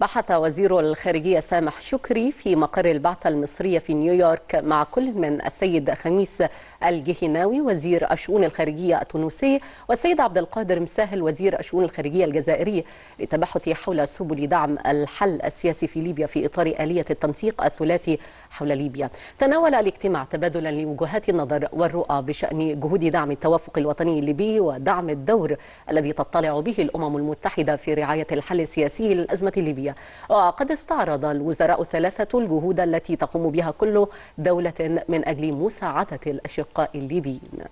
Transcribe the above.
بحث وزير الخارجية سامح شكري في مقر البعثة المصرية في نيويورك مع كل من السيد خميس الجهناوي وزير الشؤون الخارجية التونسي والسيد عبد القادر مساهل وزير الشؤون الخارجية الجزائري لتبحث حول سبل دعم الحل السياسي في ليبيا في إطار آلية التنسيق الثلاثي حول ليبيا تناول الاجتماع تبادلا لوجهات النظر والرؤى بشأن جهود دعم التوافق الوطني الليبي ودعم الدور الذي تطلع به الأمم المتحدة في رعاية الحل السياسي للأزمة الليبية الدولية وقد استعرض الوزراء الثلاثة الجهود التي تقوم بها كل دولة من أجل مساعدة الأشقاء الليبيين